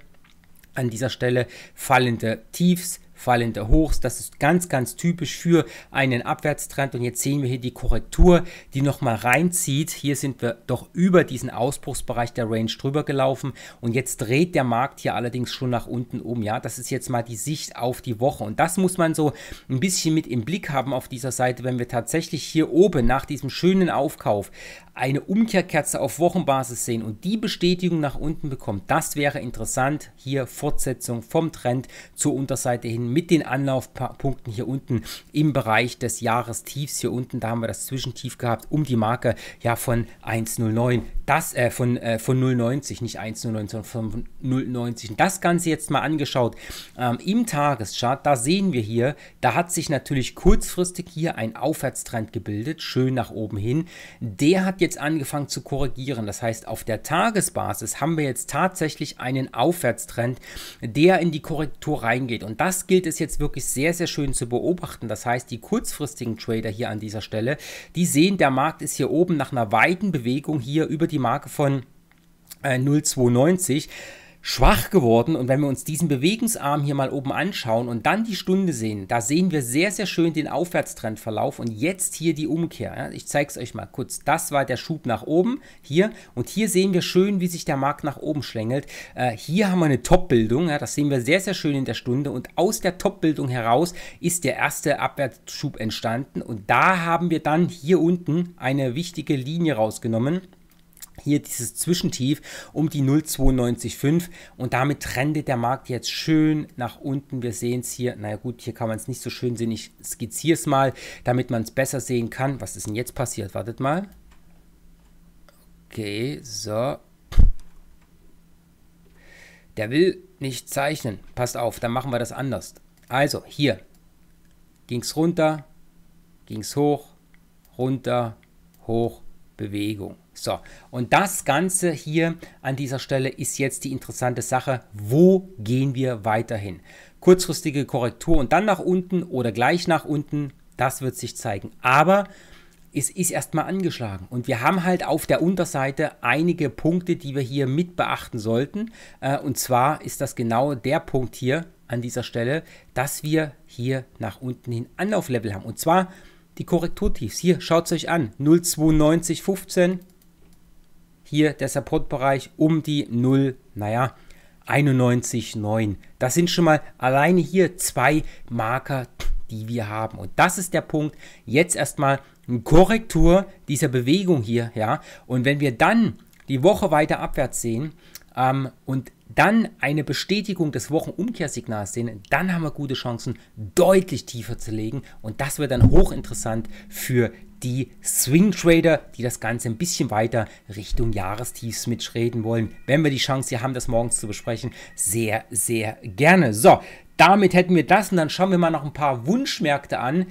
an dieser Stelle fallende Tiefs, fallende Hochs. Das ist ganz, ganz typisch für einen Abwärtstrend. Und jetzt sehen wir hier die Korrektur, die nochmal reinzieht. Hier sind wir doch über diesen Ausbruchsbereich der Range drüber gelaufen. Und jetzt dreht der Markt hier allerdings schon nach unten um. Ja, das ist jetzt mal die Sicht auf die Woche. Und das muss man so ein bisschen mit im Blick haben auf dieser Seite, wenn wir tatsächlich hier oben nach diesem schönen Aufkauf eine Umkehrkerze auf Wochenbasis sehen und die Bestätigung nach unten bekommt. Das wäre interessant. Hier Fortsetzung vom Trend zur Unterseite hin mit den Anlaufpunkten hier unten im Bereich des Jahrestiefs hier unten. Da haben wir das Zwischentief gehabt um die Marke ja von 1,09 das äh, von, äh, von 090, nicht 109, sondern von 090. Das Ganze jetzt mal angeschaut ähm, im Tageschart, da sehen wir hier, da hat sich natürlich kurzfristig hier ein Aufwärtstrend gebildet, schön nach oben hin. Der hat jetzt angefangen zu korrigieren. Das heißt, auf der Tagesbasis haben wir jetzt tatsächlich einen Aufwärtstrend, der in die Korrektur reingeht. Und das gilt es jetzt wirklich sehr, sehr schön zu beobachten. Das heißt, die kurzfristigen Trader hier an dieser Stelle, die sehen, der Markt ist hier oben nach einer weiten Bewegung hier über die die Marke von äh, 0,290 schwach geworden. Und wenn wir uns diesen Bewegungsarm hier mal oben anschauen und dann die Stunde sehen, da sehen wir sehr, sehr schön den Aufwärtstrendverlauf und jetzt hier die Umkehr. Ich zeige es euch mal kurz. Das war der Schub nach oben hier und hier sehen wir schön, wie sich der Markt nach oben schlängelt. Äh, hier haben wir eine Top-Bildung, ja, das sehen wir sehr, sehr schön in der Stunde und aus der Top-Bildung heraus ist der erste Abwärtsschub entstanden und da haben wir dann hier unten eine wichtige Linie rausgenommen hier dieses Zwischentief um die 0,925 und damit trendet der Markt jetzt schön nach unten. Wir sehen es hier, naja gut, hier kann man es nicht so schön sehen, ich skizziere es mal, damit man es besser sehen kann. Was ist denn jetzt passiert? Wartet mal. Okay, so. Der will nicht zeichnen. Passt auf, dann machen wir das anders. Also, hier ging es runter, ging es hoch, runter, hoch, Bewegung. So, und das Ganze hier an dieser Stelle ist jetzt die interessante Sache. Wo gehen wir weiterhin? Kurzfristige Korrektur und dann nach unten oder gleich nach unten, das wird sich zeigen. Aber es ist erstmal angeschlagen. Und wir haben halt auf der Unterseite einige Punkte, die wir hier mit beachten sollten. Äh, und zwar ist das genau der Punkt hier an dieser Stelle, dass wir hier nach unten hin Anlauflevel haben. Und zwar die Korrekturtiefs. Hier, schaut es euch an. 0,290,15 hier der Supportbereich um die 0, naja, 91,9. Das sind schon mal alleine hier zwei Marker, die wir haben. Und das ist der Punkt. Jetzt erstmal eine Korrektur dieser Bewegung hier, ja. Und wenn wir dann die Woche weiter abwärts sehen ähm, und dann eine Bestätigung des Wochenumkehrsignals sehen, dann haben wir gute Chancen, deutlich tiefer zu legen. Und das wird dann hochinteressant für die Swing Trader, die das Ganze ein bisschen weiter Richtung Jahrestiefs mitschreden wollen. Wenn wir die Chance hier haben, das morgens zu besprechen, sehr, sehr gerne. So, damit hätten wir das und dann schauen wir mal noch ein paar Wunschmärkte an.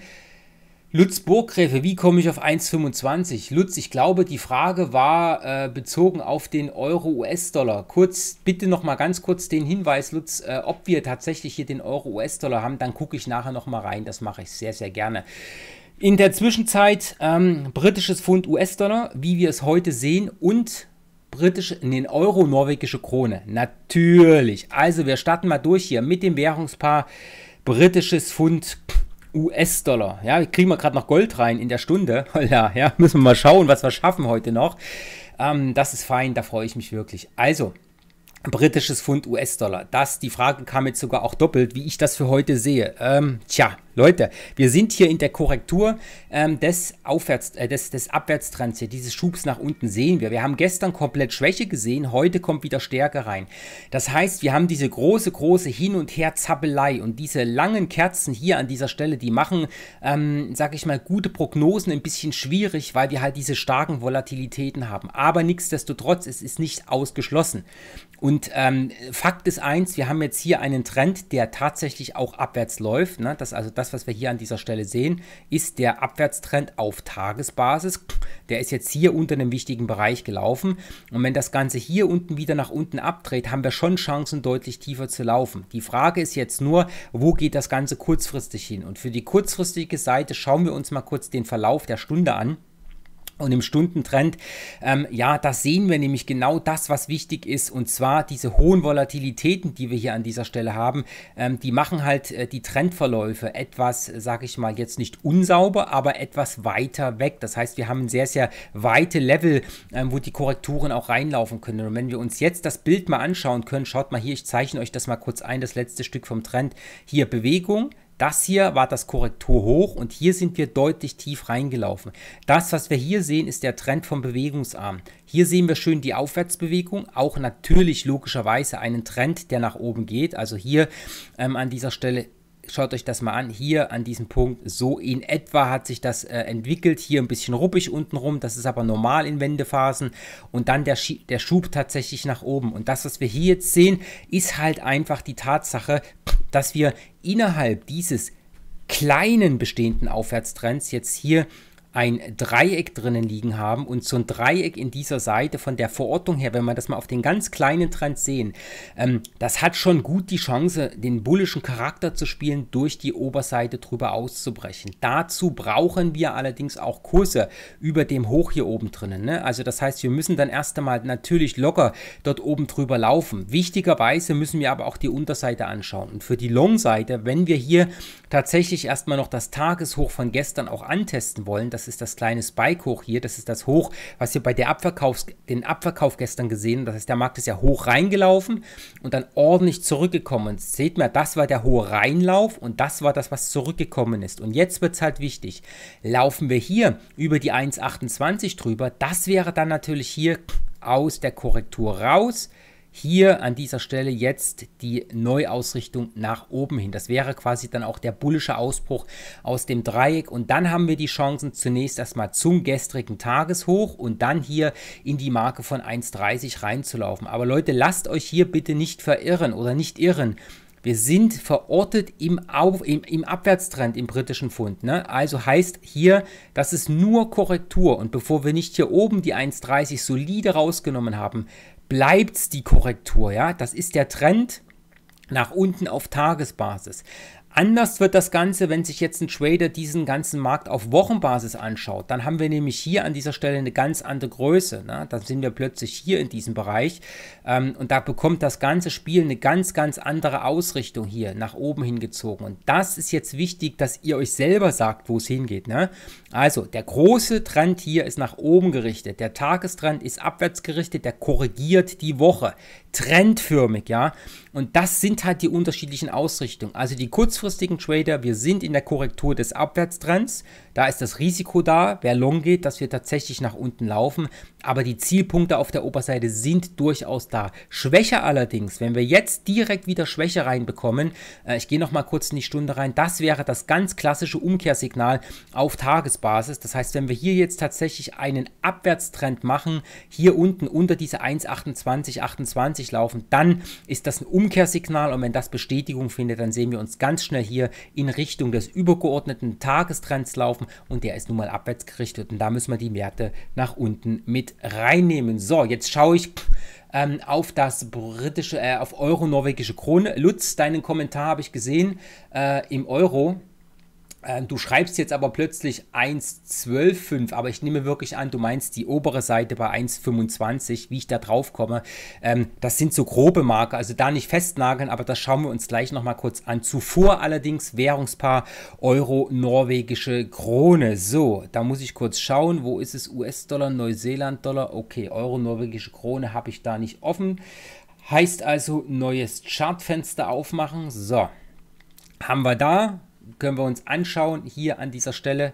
Lutz Burggräfe, wie komme ich auf 1,25? Lutz, ich glaube, die Frage war äh, bezogen auf den Euro-US-Dollar. Kurz, bitte nochmal ganz kurz den Hinweis, Lutz, äh, ob wir tatsächlich hier den Euro-US-Dollar haben, dann gucke ich nachher nochmal rein. Das mache ich sehr, sehr gerne. In der Zwischenzeit ähm, britisches Pfund US-Dollar, wie wir es heute sehen, und britische, den Euro, norwegische Krone. Natürlich. Also wir starten mal durch hier mit dem Währungspaar britisches Pfund US-Dollar. Ja, kriegen wir gerade noch Gold rein in der Stunde. Holla, ja, müssen wir mal schauen, was wir schaffen heute noch. Ähm, das ist fein, da freue ich mich wirklich. Also, britisches Pfund US-Dollar. Das, die Frage kam jetzt sogar auch doppelt, wie ich das für heute sehe. Ähm, tja, Leute, wir sind hier in der Korrektur ähm, des, Aufwärts, äh, des, des Abwärtstrends hier. Dieses Schubs nach unten sehen wir. Wir haben gestern komplett Schwäche gesehen, heute kommt wieder Stärke rein. Das heißt, wir haben diese große, große Hin- und Her-Zappelei und diese langen Kerzen hier an dieser Stelle, die machen, ähm, sag ich mal, gute Prognosen ein bisschen schwierig, weil wir halt diese starken Volatilitäten haben. Aber nichtsdestotrotz, es ist nicht ausgeschlossen. Und ähm, Fakt ist eins, wir haben jetzt hier einen Trend, der tatsächlich auch abwärts läuft. Ne? Das, also das das, was wir hier an dieser Stelle sehen, ist der Abwärtstrend auf Tagesbasis. Der ist jetzt hier unter einem wichtigen Bereich gelaufen. Und wenn das Ganze hier unten wieder nach unten abdreht, haben wir schon Chancen, deutlich tiefer zu laufen. Die Frage ist jetzt nur, wo geht das Ganze kurzfristig hin? Und für die kurzfristige Seite schauen wir uns mal kurz den Verlauf der Stunde an. Und im Stundentrend, ähm, ja, da sehen wir nämlich genau das, was wichtig ist. Und zwar diese hohen Volatilitäten, die wir hier an dieser Stelle haben, ähm, die machen halt äh, die Trendverläufe etwas, äh, sage ich mal, jetzt nicht unsauber, aber etwas weiter weg. Das heißt, wir haben sehr, sehr weite Level, ähm, wo die Korrekturen auch reinlaufen können. Und wenn wir uns jetzt das Bild mal anschauen können, schaut mal hier, ich zeichne euch das mal kurz ein, das letzte Stück vom Trend. Hier Bewegung, das hier war das Korrekturhoch und hier sind wir deutlich tief reingelaufen. Das, was wir hier sehen, ist der Trend vom Bewegungsarm. Hier sehen wir schön die Aufwärtsbewegung, auch natürlich logischerweise einen Trend, der nach oben geht. Also hier ähm, an dieser Stelle schaut euch das mal an, hier an diesem Punkt, so in etwa hat sich das äh, entwickelt, hier ein bisschen ruppig unten rum, das ist aber normal in Wendephasen und dann der, der Schub tatsächlich nach oben und das, was wir hier jetzt sehen, ist halt einfach die Tatsache, dass wir innerhalb dieses kleinen bestehenden Aufwärtstrends jetzt hier ein Dreieck drinnen liegen haben und so ein Dreieck in dieser Seite von der Verordnung her, wenn man das mal auf den ganz kleinen Trend sehen, ähm, das hat schon gut die Chance, den bullischen Charakter zu spielen, durch die Oberseite drüber auszubrechen. Dazu brauchen wir allerdings auch Kurse über dem Hoch hier oben drinnen. Ne? Also das heißt, wir müssen dann erst einmal natürlich locker dort oben drüber laufen. Wichtigerweise müssen wir aber auch die Unterseite anschauen. Und für die Long-Seite, wenn wir hier tatsächlich erstmal noch das Tageshoch von gestern auch antesten wollen, das das ist das kleine Spike hoch hier. Das ist das Hoch, was wir bei der Abverkaufs den Abverkauf gestern gesehen haben. Das heißt, der Markt ist ja hoch reingelaufen und dann ordentlich zurückgekommen. Und seht mal, das war der hohe Reinlauf und das war das, was zurückgekommen ist. Und jetzt wird es halt wichtig. Laufen wir hier über die 1,28 drüber. Das wäre dann natürlich hier aus der Korrektur raus hier an dieser Stelle jetzt die Neuausrichtung nach oben hin. Das wäre quasi dann auch der bullische Ausbruch aus dem Dreieck und dann haben wir die Chancen zunächst erstmal zum gestrigen Tageshoch und dann hier in die Marke von 1,30 reinzulaufen. Aber Leute, lasst euch hier bitte nicht verirren oder nicht irren. Wir sind verortet im, Auf, im, im Abwärtstrend im britischen Pfund. Ne? Also heißt hier, das ist nur Korrektur. Und bevor wir nicht hier oben die 1,30 solide rausgenommen haben, bleibt die Korrektur. Ja? Das ist der Trend nach unten auf Tagesbasis. Anders wird das Ganze, wenn sich jetzt ein Trader diesen ganzen Markt auf Wochenbasis anschaut. Dann haben wir nämlich hier an dieser Stelle eine ganz andere Größe. Ne? Dann sind wir plötzlich hier in diesem Bereich ähm, und da bekommt das ganze Spiel eine ganz, ganz andere Ausrichtung hier nach oben hingezogen. Und das ist jetzt wichtig, dass ihr euch selber sagt, wo es hingeht. Ne? Also der große Trend hier ist nach oben gerichtet. Der Tagestrend ist abwärts gerichtet, der korrigiert die Woche trendförmig, ja. Und das sind halt die unterschiedlichen Ausrichtungen. Also die kurzfristigen Trader, wir sind in der Korrektur des Abwärtstrends, da ist das Risiko da, wer long geht, dass wir tatsächlich nach unten laufen. Aber die Zielpunkte auf der Oberseite sind durchaus da. Schwäche allerdings, wenn wir jetzt direkt wieder Schwäche reinbekommen, äh, ich gehe nochmal kurz in die Stunde rein, das wäre das ganz klassische Umkehrsignal auf Tagesbasis. Das heißt, wenn wir hier jetzt tatsächlich einen Abwärtstrend machen, hier unten unter diese 1,2828 laufen, dann ist das ein Umkehrsignal und wenn das Bestätigung findet, dann sehen wir uns ganz schnell hier in Richtung des übergeordneten Tagestrends laufen haben und der ist nun mal abwärts gerichtet und da müssen wir die Werte nach unten mit reinnehmen. So, jetzt schaue ich ähm, auf das britische, äh, auf euro-norwegische Krone. Lutz, deinen Kommentar habe ich gesehen äh, im Euro. Ähm, du schreibst jetzt aber plötzlich 1,12,5, aber ich nehme wirklich an, du meinst die obere Seite bei 1,25, wie ich da drauf komme. Ähm, das sind so grobe Marker, also da nicht festnageln, aber das schauen wir uns gleich nochmal kurz an. Zuvor allerdings Währungspaar Euro-Norwegische Krone. So, da muss ich kurz schauen, wo ist es? US-Dollar, Neuseeland-Dollar, okay, Euro-Norwegische Krone habe ich da nicht offen. Heißt also, neues Chartfenster aufmachen. So, haben wir da können wir uns anschauen hier an dieser Stelle.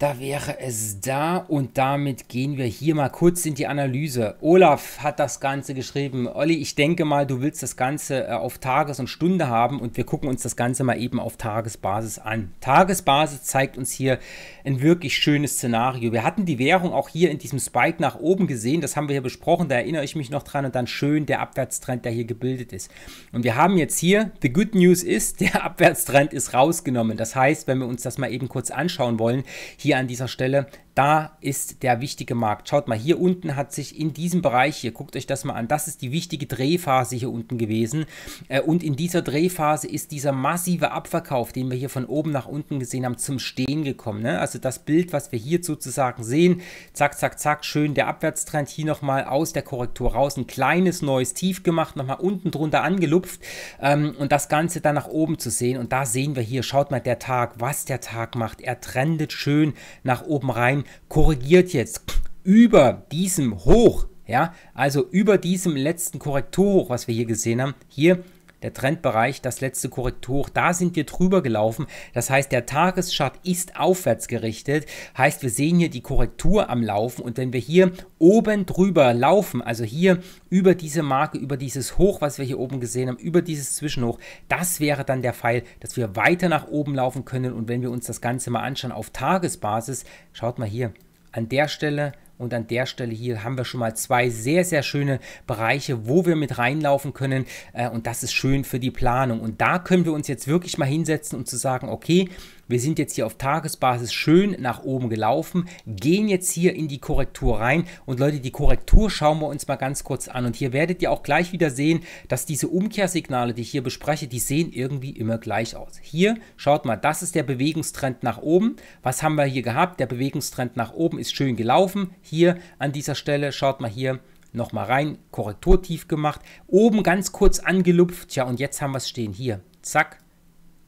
Da wäre es da und damit gehen wir hier mal kurz in die Analyse. Olaf hat das Ganze geschrieben. Olli, ich denke mal, du willst das Ganze äh, auf Tages- und Stunde haben und wir gucken uns das Ganze mal eben auf Tagesbasis an. Tagesbasis zeigt uns hier ein wirklich schönes Szenario. Wir hatten die Währung auch hier in diesem Spike nach oben gesehen. Das haben wir hier besprochen. Da erinnere ich mich noch dran und dann schön der Abwärtstrend, der hier gebildet ist. Und wir haben jetzt hier, the good news ist, der Abwärtstrend ist rausgenommen. Das heißt, wenn wir uns das mal eben kurz anschauen wollen, hier hier an dieser Stelle da ist der wichtige Markt. Schaut mal, hier unten hat sich in diesem Bereich hier, guckt euch das mal an, das ist die wichtige Drehphase hier unten gewesen. Äh, und in dieser Drehphase ist dieser massive Abverkauf, den wir hier von oben nach unten gesehen haben, zum Stehen gekommen. Ne? Also das Bild, was wir hier sozusagen sehen, zack, zack, zack, schön der Abwärtstrend hier nochmal aus der Korrektur raus, ein kleines neues Tief gemacht, nochmal unten drunter angelupft ähm, und das Ganze dann nach oben zu sehen. Und da sehen wir hier, schaut mal, der Tag, was der Tag macht. Er trendet schön nach oben rein sagen, korrigiert jetzt über diesem Hoch, ja, also über diesem letzten Korrekturhoch, was wir hier gesehen haben, hier der Trendbereich, das letzte Korrektur. Da sind wir drüber gelaufen. Das heißt, der Tageschart ist aufwärts gerichtet. Heißt, wir sehen hier die Korrektur am Laufen. Und wenn wir hier oben drüber laufen, also hier über diese Marke, über dieses Hoch, was wir hier oben gesehen haben, über dieses Zwischenhoch, das wäre dann der Pfeil, dass wir weiter nach oben laufen können. Und wenn wir uns das Ganze mal anschauen auf Tagesbasis, schaut mal hier an der Stelle und an der Stelle hier haben wir schon mal zwei sehr, sehr schöne Bereiche, wo wir mit reinlaufen können. Äh, und das ist schön für die Planung. Und da können wir uns jetzt wirklich mal hinsetzen und um zu sagen, okay, wir sind jetzt hier auf Tagesbasis schön nach oben gelaufen, gehen jetzt hier in die Korrektur rein. Und Leute, die Korrektur schauen wir uns mal ganz kurz an. Und hier werdet ihr auch gleich wieder sehen, dass diese Umkehrsignale, die ich hier bespreche, die sehen irgendwie immer gleich aus. Hier, schaut mal, das ist der Bewegungstrend nach oben. Was haben wir hier gehabt? Der Bewegungstrend nach oben ist schön gelaufen. Hier an dieser Stelle, schaut mal hier, nochmal rein, Korrekturtief gemacht, oben ganz kurz angelupft, ja und jetzt haben wir es stehen, hier, zack,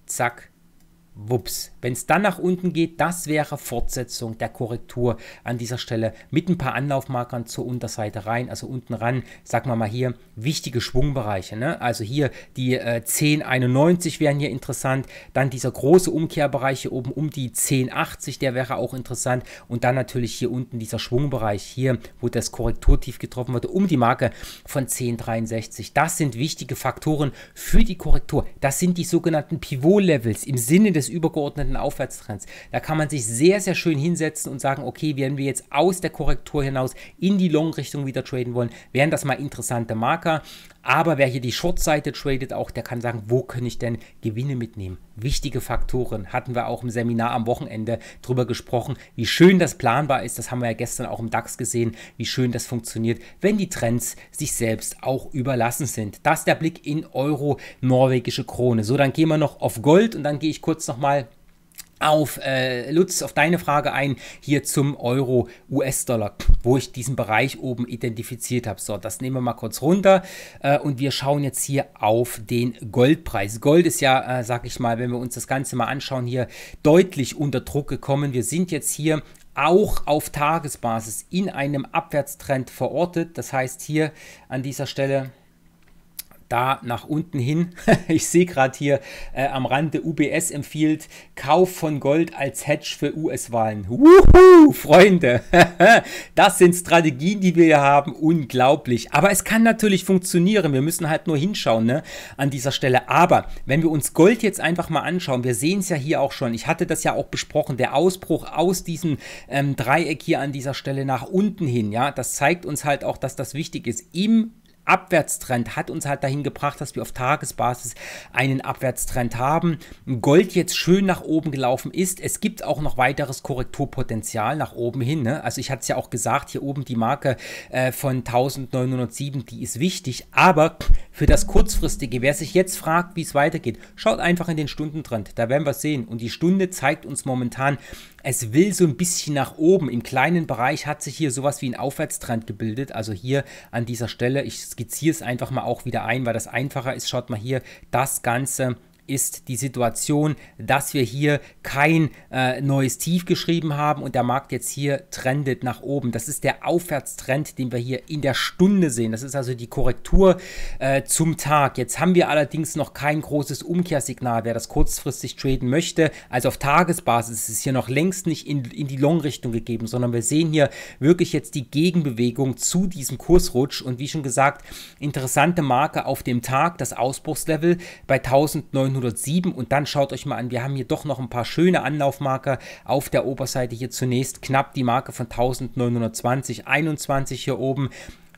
zack, Wups. Wenn es dann nach unten geht, das wäre Fortsetzung der Korrektur an dieser Stelle mit ein paar Anlaufmarkern zur Unterseite rein, also unten ran, sagen wir mal hier, wichtige Schwungbereiche. Ne? Also hier die äh, 1091 wären hier interessant, dann dieser große Umkehrbereich hier oben um die 1080, der wäre auch interessant und dann natürlich hier unten dieser Schwungbereich hier, wo das Korrekturtief getroffen wurde, um die Marke von 1063. Das sind wichtige Faktoren für die Korrektur. Das sind die sogenannten Pivot-Levels im Sinne des des übergeordneten Aufwärtstrends. Da kann man sich sehr, sehr schön hinsetzen und sagen, okay, wenn wir jetzt aus der Korrektur hinaus in die Long-Richtung wieder traden wollen, wären das mal interessante Marker. Aber wer hier die Short-Seite tradet, auch der kann sagen, wo kann ich denn Gewinne mitnehmen? Wichtige Faktoren hatten wir auch im Seminar am Wochenende drüber gesprochen, wie schön das planbar ist. Das haben wir ja gestern auch im DAX gesehen, wie schön das funktioniert, wenn die Trends sich selbst auch überlassen sind. Das ist der Blick in Euro, norwegische Krone. So, dann gehen wir noch auf Gold und dann gehe ich kurz nochmal auf äh, Lutz, auf deine Frage ein, hier zum Euro US-Dollar, wo ich diesen Bereich oben identifiziert habe. So, das nehmen wir mal kurz runter äh, und wir schauen jetzt hier auf den Goldpreis. Gold ist ja, äh, sag ich mal, wenn wir uns das Ganze mal anschauen, hier deutlich unter Druck gekommen. Wir sind jetzt hier auch auf Tagesbasis in einem Abwärtstrend verortet. Das heißt hier an dieser Stelle da nach unten hin. ich sehe gerade hier äh, am Rande, UBS empfiehlt Kauf von Gold als Hedge für US-Wahlen. Wuhu, Freunde! das sind Strategien, die wir hier haben. Unglaublich. Aber es kann natürlich funktionieren. Wir müssen halt nur hinschauen ne, an dieser Stelle. Aber wenn wir uns Gold jetzt einfach mal anschauen, wir sehen es ja hier auch schon. Ich hatte das ja auch besprochen. Der Ausbruch aus diesem ähm, Dreieck hier an dieser Stelle nach unten hin. Ja, das zeigt uns halt auch, dass das wichtig ist. Im Abwärtstrend hat uns halt dahin gebracht, dass wir auf Tagesbasis einen Abwärtstrend haben. Gold jetzt schön nach oben gelaufen ist. Es gibt auch noch weiteres Korrekturpotenzial nach oben hin. Ne? Also ich hatte es ja auch gesagt, hier oben die Marke äh, von 1907, die ist wichtig. Aber für das Kurzfristige, wer sich jetzt fragt, wie es weitergeht, schaut einfach in den Stundentrend. Da werden wir sehen. Und die Stunde zeigt uns momentan es will so ein bisschen nach oben. Im kleinen Bereich hat sich hier sowas wie ein Aufwärtstrend gebildet. Also hier an dieser Stelle, ich skizziere es einfach mal auch wieder ein, weil das einfacher ist. Schaut mal hier, das Ganze ist die Situation, dass wir hier kein äh, neues Tief geschrieben haben und der Markt jetzt hier trendet nach oben. Das ist der Aufwärtstrend, den wir hier in der Stunde sehen. Das ist also die Korrektur äh, zum Tag. Jetzt haben wir allerdings noch kein großes Umkehrsignal, wer das kurzfristig traden möchte. Also auf Tagesbasis ist es hier noch längst nicht in, in die Long-Richtung gegeben, sondern wir sehen hier wirklich jetzt die Gegenbewegung zu diesem Kursrutsch und wie schon gesagt, interessante Marke auf dem Tag, das Ausbruchslevel bei 1900 907 und dann schaut euch mal an, wir haben hier doch noch ein paar schöne Anlaufmarker auf der Oberseite hier zunächst knapp die Marke von 1920, 21 hier oben.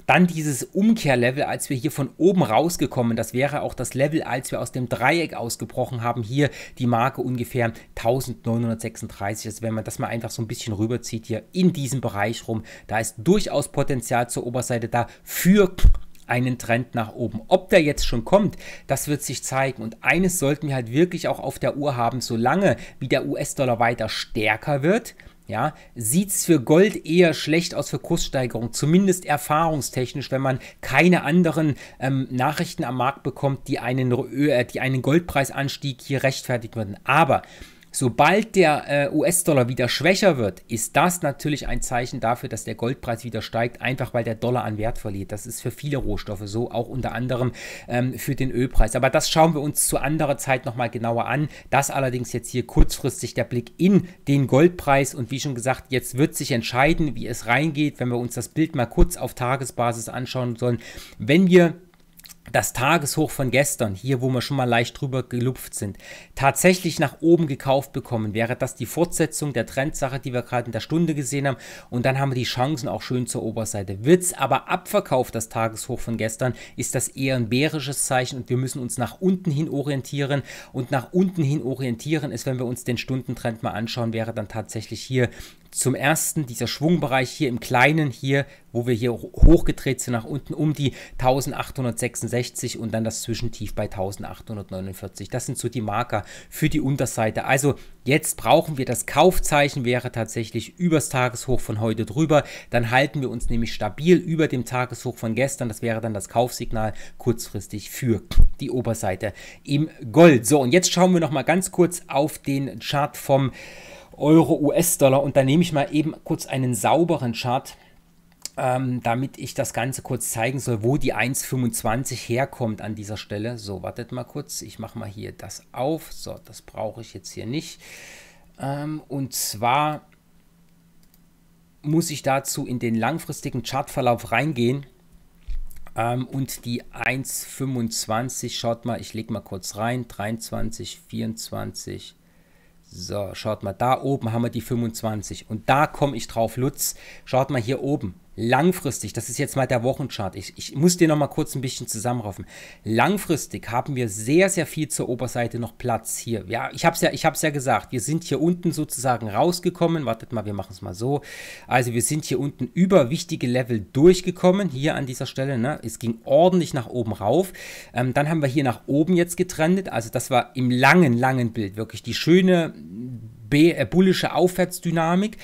Dann dieses Umkehrlevel, als wir hier von oben rausgekommen, das wäre auch das Level, als wir aus dem Dreieck ausgebrochen haben, hier die Marke ungefähr 1936. Also wenn man das mal einfach so ein bisschen rüberzieht hier in diesem Bereich rum, da ist durchaus Potenzial zur Oberseite da für einen Trend nach oben. Ob der jetzt schon kommt, das wird sich zeigen. Und eines sollten wir halt wirklich auch auf der Uhr haben, solange wie der US-Dollar weiter stärker wird, ja, sieht es für Gold eher schlecht aus für Kurssteigerung, zumindest erfahrungstechnisch, wenn man keine anderen ähm, Nachrichten am Markt bekommt, die einen, äh, die einen Goldpreisanstieg hier rechtfertigen würden. Aber Sobald der äh, US-Dollar wieder schwächer wird, ist das natürlich ein Zeichen dafür, dass der Goldpreis wieder steigt, einfach weil der Dollar an Wert verliert. Das ist für viele Rohstoffe so, auch unter anderem ähm, für den Ölpreis. Aber das schauen wir uns zu anderer Zeit nochmal genauer an. Das allerdings jetzt hier kurzfristig der Blick in den Goldpreis. Und wie schon gesagt, jetzt wird sich entscheiden, wie es reingeht, wenn wir uns das Bild mal kurz auf Tagesbasis anschauen sollen. Wenn wir das Tageshoch von gestern, hier wo wir schon mal leicht drüber gelupft sind, tatsächlich nach oben gekauft bekommen, wäre das die Fortsetzung der Trendsache, die wir gerade in der Stunde gesehen haben. Und dann haben wir die Chancen auch schön zur Oberseite. Wird es aber abverkauft, das Tageshoch von gestern, ist das eher ein bärisches Zeichen und wir müssen uns nach unten hin orientieren. Und nach unten hin orientieren ist, wenn wir uns den Stundentrend mal anschauen, wäre dann tatsächlich hier zum ersten dieser Schwungbereich hier im Kleinen, hier, wo wir hier hochgedreht sind nach unten um die 1866 und dann das Zwischentief bei 1849. Das sind so die Marker für die Unterseite. Also jetzt brauchen wir das Kaufzeichen, wäre tatsächlich übers Tageshoch von heute drüber. Dann halten wir uns nämlich stabil über dem Tageshoch von gestern. Das wäre dann das Kaufsignal kurzfristig für die Oberseite im Gold. So, und jetzt schauen wir nochmal ganz kurz auf den Chart vom Euro, US-Dollar. Und da nehme ich mal eben kurz einen sauberen Chart, ähm, damit ich das Ganze kurz zeigen soll, wo die 1,25 herkommt an dieser Stelle. So, wartet mal kurz. Ich mache mal hier das auf. So, das brauche ich jetzt hier nicht. Ähm, und zwar muss ich dazu in den langfristigen Chartverlauf reingehen. Ähm, und die 1,25, schaut mal, ich lege mal kurz rein, 23, 24, so, schaut mal, da oben haben wir die 25. Und da komme ich drauf, Lutz. Schaut mal hier oben. Langfristig, das ist jetzt mal der Wochenchart. Ich, ich muss dir noch mal kurz ein bisschen zusammenraufen. Langfristig haben wir sehr, sehr viel zur Oberseite noch Platz hier. Ja, ich habe es ja, ich hab's ja gesagt. Wir sind hier unten sozusagen rausgekommen. Wartet mal, wir machen es mal so. Also wir sind hier unten über wichtige Level durchgekommen. Hier an dieser Stelle. Ne? Es ging ordentlich nach oben rauf. Ähm, dann haben wir hier nach oben jetzt getrendet. Also das war im langen, langen Bild wirklich die schöne äh, bullische Aufwärtsdynamik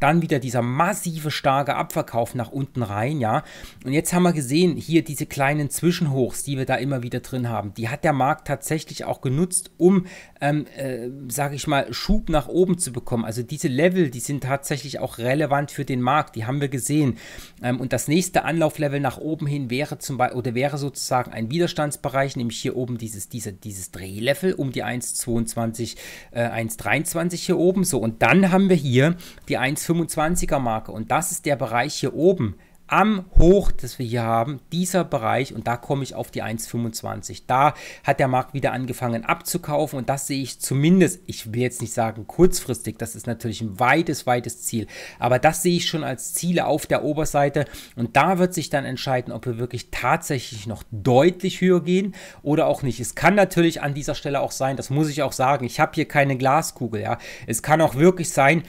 dann wieder dieser massive starke Abverkauf nach unten rein, ja. Und jetzt haben wir gesehen, hier diese kleinen Zwischenhochs, die wir da immer wieder drin haben, die hat der Markt tatsächlich auch genutzt, um, ähm, äh, sage ich mal, Schub nach oben zu bekommen. Also diese Level, die sind tatsächlich auch relevant für den Markt, die haben wir gesehen. Ähm, und das nächste Anlauflevel nach oben hin wäre zum Beispiel, oder wäre sozusagen ein Widerstandsbereich, nämlich hier oben dieses, diese, dieses Drehlevel um die 1,22, äh, 1,23 hier oben, so. Und dann haben wir hier die 1,25er Marke. Und das ist der Bereich hier oben, am Hoch, das wir hier haben, dieser Bereich, und da komme ich auf die 1,25. Da hat der Markt wieder angefangen abzukaufen und das sehe ich zumindest, ich will jetzt nicht sagen kurzfristig, das ist natürlich ein weites, weites Ziel, aber das sehe ich schon als Ziele auf der Oberseite und da wird sich dann entscheiden, ob wir wirklich tatsächlich noch deutlich höher gehen oder auch nicht. Es kann natürlich an dieser Stelle auch sein, das muss ich auch sagen, ich habe hier keine Glaskugel, ja. Es kann auch wirklich sein,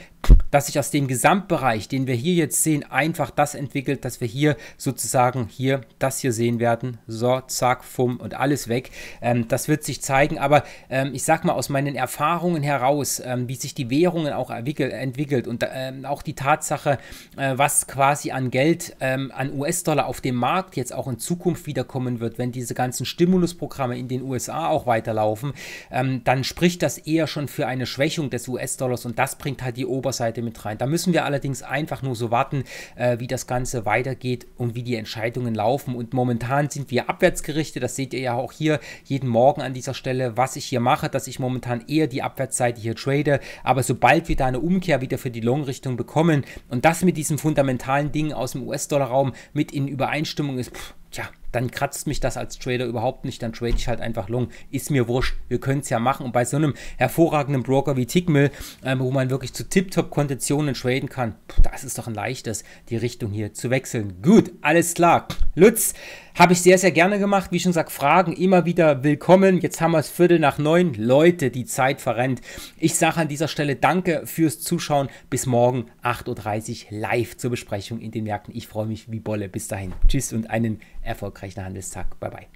dass sich aus dem Gesamtbereich, den wir hier jetzt sehen, einfach das entwickelt, dass dass wir hier sozusagen hier das hier sehen werden. So, zack, fumm und alles weg. Ähm, das wird sich zeigen, aber ähm, ich sag mal aus meinen Erfahrungen heraus, ähm, wie sich die Währungen auch entwickelt und ähm, auch die Tatsache, äh, was quasi an Geld, ähm, an US-Dollar auf dem Markt jetzt auch in Zukunft wiederkommen wird, wenn diese ganzen Stimulusprogramme in den USA auch weiterlaufen, ähm, dann spricht das eher schon für eine Schwächung des US-Dollars und das bringt halt die Oberseite mit rein. Da müssen wir allerdings einfach nur so warten, äh, wie das Ganze weiter weitergeht und wie die Entscheidungen laufen. Und momentan sind wir abwärtsgerichtet. Das seht ihr ja auch hier jeden Morgen an dieser Stelle, was ich hier mache, dass ich momentan eher die Abwärtsseite hier trade. Aber sobald wir da eine Umkehr wieder für die Long-Richtung bekommen und das mit diesen fundamentalen Dingen aus dem US-Dollar-Raum mit in Übereinstimmung ist, pff, tja, dann kratzt mich das als Trader überhaupt nicht, dann trade ich halt einfach long. Ist mir wurscht, wir können es ja machen. Und bei so einem hervorragenden Broker wie Tickmill, ähm, wo man wirklich zu Tip-Top-Konditionen traden kann, das ist doch ein leichtes, die Richtung hier zu wechseln. Gut, alles klar. Lutz, habe ich sehr, sehr gerne gemacht. Wie schon gesagt, Fragen immer wieder willkommen. Jetzt haben wir es Viertel nach neun. Leute, die Zeit verrennt. Ich sage an dieser Stelle Danke fürs Zuschauen. Bis morgen 8.30 Uhr live zur Besprechung in den Märkten. Ich freue mich wie Bolle. Bis dahin. Tschüss und einen erfolgreichen Handelstag. Bye, bye.